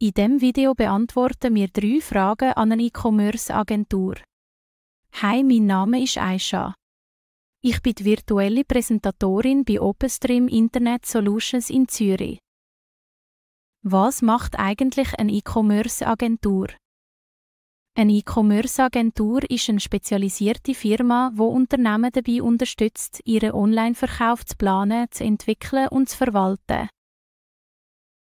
In diesem Video beantworten wir drei Fragen an eine E-Commerce-Agentur. Hi, mein Name ist Aisha. Ich bin die virtuelle Präsentatorin bei OpenStream Internet Solutions in Zürich. Was macht eigentlich eine E-Commerce-Agentur? Eine E-Commerce-Agentur ist eine spezialisierte Firma, wo Unternehmen dabei unterstützt, ihren Online-Verkauf zu planen, zu entwickeln und zu verwalten.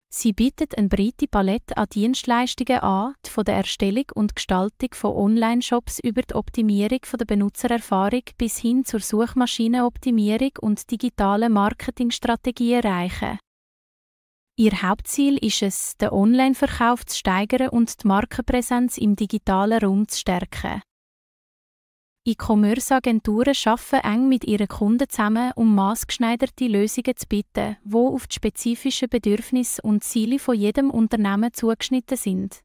Sie bietet eine breite Palette an Dienstleistungen an, die von der Erstellung und Gestaltung von Online-Shops über die Optimierung der Benutzererfahrung bis hin zur Suchmaschinenoptimierung und digitalen Marketingstrategien reichen. Ihr Hauptziel ist es, den Online-Verkauf zu steigern und die Markenpräsenz im digitalen Raum zu stärken. E-Commerce-Agenturen arbeiten eng mit ihren Kunden zusammen, um maßgeschneiderte Lösungen zu bieten, wo auf die spezifischen Bedürfnisse und Ziele von jedem Unternehmen zugeschnitten sind.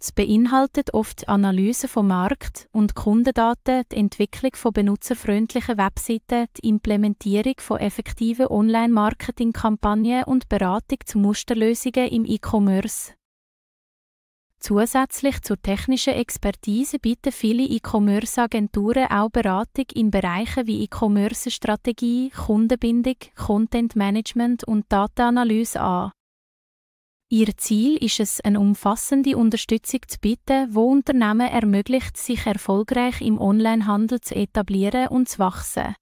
Es beinhaltet oft Analyse von Markt und Kundendaten, die Entwicklung von benutzerfreundlichen Webseiten, die Implementierung von effektiven Online-Marketing-Kampagnen und Beratung zu Musterlösungen im E-Commerce. Zusätzlich zur technischen Expertise bieten viele E-Commerce-Agenturen auch Beratung in Bereichen wie E-Commerce-Strategie, Kundenbindung, Content-Management und Data-Analyse an. Ihr Ziel ist es, eine umfassende Unterstützung zu bieten, wo Unternehmen ermöglicht, sich erfolgreich im Onlinehandel zu etablieren und zu wachsen.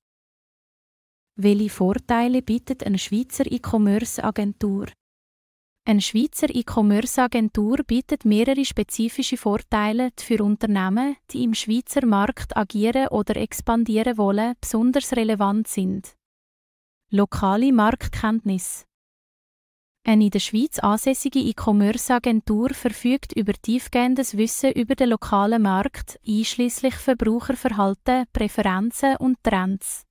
Welche Vorteile bietet eine Schweizer E-Commerce-Agentur? Eine Schweizer E-Commerce-Agentur bietet mehrere spezifische Vorteile für Unternehmen, die im Schweizer Markt agieren oder expandieren wollen, besonders relevant sind. Lokale Marktkenntnis Eine in der Schweiz ansässige E-Commerce-Agentur verfügt über tiefgehendes Wissen über den lokalen Markt, einschließlich Verbraucherverhalten, Präferenzen und Trends.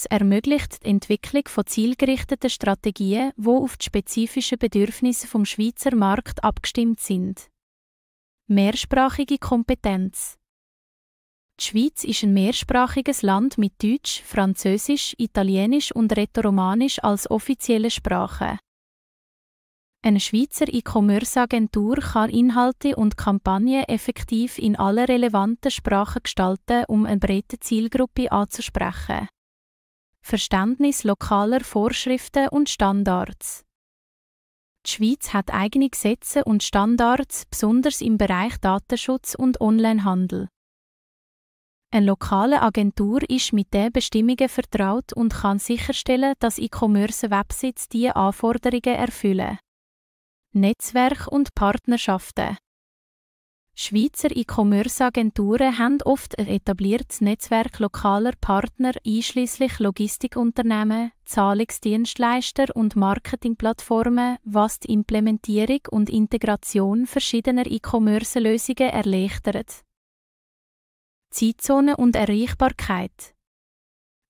Es ermöglicht die Entwicklung von zielgerichteten Strategien, die auf die spezifischen Bedürfnisse vom Schweizer Markt abgestimmt sind. Mehrsprachige Kompetenz Die Schweiz ist ein mehrsprachiges Land mit Deutsch, Französisch, Italienisch und Rätoromanisch als offizielle Sprache. Eine Schweizer E-Commerce-Agentur kann Inhalte und Kampagnen effektiv in alle relevanten Sprachen gestalten, um eine breite Zielgruppe anzusprechen. Verständnis lokaler Vorschriften und Standards. Die Schweiz hat eigene Gesetze und Standards, besonders im Bereich Datenschutz und Onlinehandel. Eine lokale Agentur ist mit den Bestimmungen vertraut und kann sicherstellen, dass E-Commerce-Websites diese Anforderungen erfüllen. Netzwerk und Partnerschaften Schweizer E-Commerce-Agenturen haben oft ein etabliertes Netzwerk lokaler Partner einschließlich Logistikunternehmen, Zahlungsdienstleister und Marketingplattformen, was die Implementierung und Integration verschiedener E-Commerce-Lösungen erleichtert. Zeitzone und Erreichbarkeit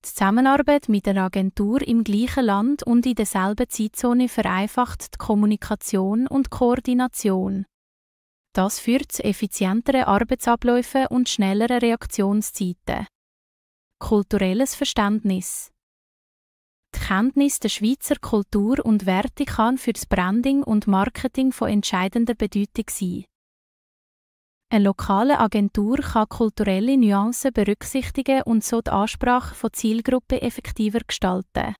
die Zusammenarbeit mit einer Agentur im gleichen Land und in derselben Zeitzone vereinfacht die Kommunikation und Koordination. Das führt zu effizienteren Arbeitsabläufen und schnelleren Reaktionszeiten. Kulturelles Verständnis Die Kenntnis der Schweizer Kultur und Werte kann für das Branding und Marketing von entscheidender Bedeutung sein. Eine lokale Agentur kann kulturelle Nuancen berücksichtigen und so die Ansprache von Zielgruppen effektiver gestalten.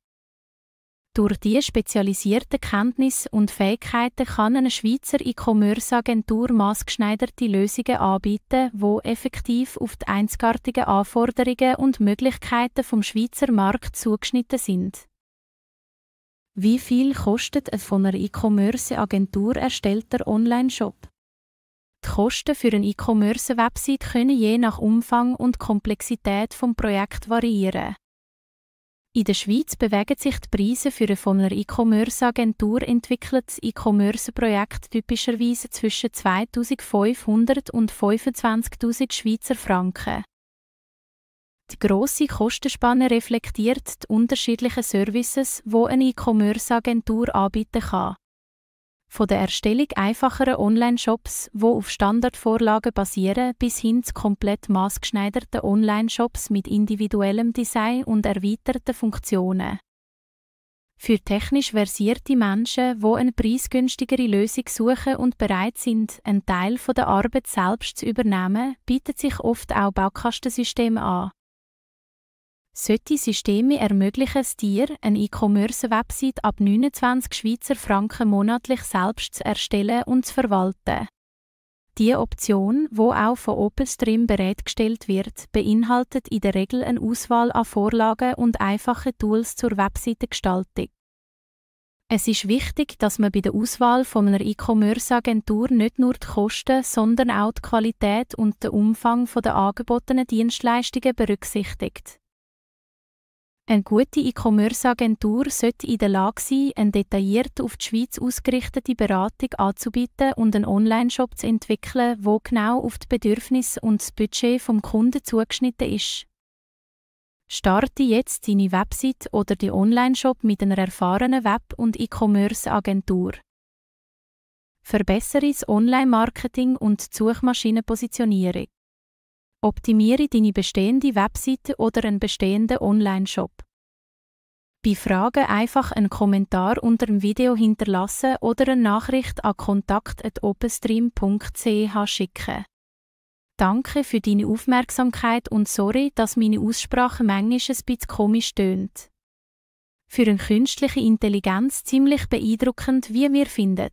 Durch diese spezialisierten Kenntnisse und Fähigkeiten kann eine Schweizer E-Commerce-Agentur maßgeschneiderte Lösungen anbieten, wo effektiv auf die einzigartigen Anforderungen und Möglichkeiten vom Schweizer Markt zugeschnitten sind. Wie viel kostet ein von einer E-Commerce-Agentur erstellter Online-Shop? Die Kosten für eine E-Commerce-Website können je nach Umfang und Komplexität vom Projekt variieren. In der Schweiz bewegen sich die Preise für ein von einer E-Commerce-Agentur entwickeltes E-Commerce-Projekt typischerweise zwischen 2500 und 25.000 Schweizer Franken. Die grosse Kostenspanne reflektiert die unterschiedlichen Services, die eine E-Commerce-Agentur anbieten kann von der Erstellung einfacherer Online-Shops, wo auf Standardvorlagen basieren, bis hin zu komplett maßgeschneiderten Online-Shops mit individuellem Design und erweiterten Funktionen. Für technisch versierte Menschen, wo eine preisgünstigere Lösung suchen und bereit sind, einen Teil der Arbeit selbst zu übernehmen, bietet sich oft auch Baukastensysteme an. Solche Systeme ermöglichen es dir, eine E-Commerce-Website ab 29 Schweizer Franken monatlich selbst zu erstellen und zu verwalten. Die Option, wo auch von OpenStream bereitgestellt wird, beinhaltet in der Regel eine Auswahl an Vorlagen und einfache Tools zur Webseitengestaltung. Es ist wichtig, dass man bei der Auswahl von einer E-Commerce-Agentur nicht nur die Kosten, sondern auch die Qualität und den Umfang der angebotenen Dienstleistungen berücksichtigt. Eine gute E-Commerce-Agentur sollte in der Lage sein, eine detailliert auf die Schweiz ausgerichtete Beratung anzubieten und einen Online-Shop zu entwickeln, wo genau auf die Bedürfnisse und das Budget vom Kunden zugeschnitten ist. Starte jetzt deine Website oder die Online-Shop mit einer erfahrenen Web- und E-Commerce-Agentur. Verbessere das Online-Marketing und die Suchmaschinenpositionierung. Optimiere deine bestehende Webseite oder einen bestehenden Online-Shop. Bei Fragen einfach einen Kommentar unter dem Video hinterlassen oder eine Nachricht an kontakt.openstream.ch schicken. Danke für deine Aufmerksamkeit und sorry, dass meine Aussprache manchmal ein bisschen komisch tönt. Für eine künstliche Intelligenz ziemlich beeindruckend, wie wir finden.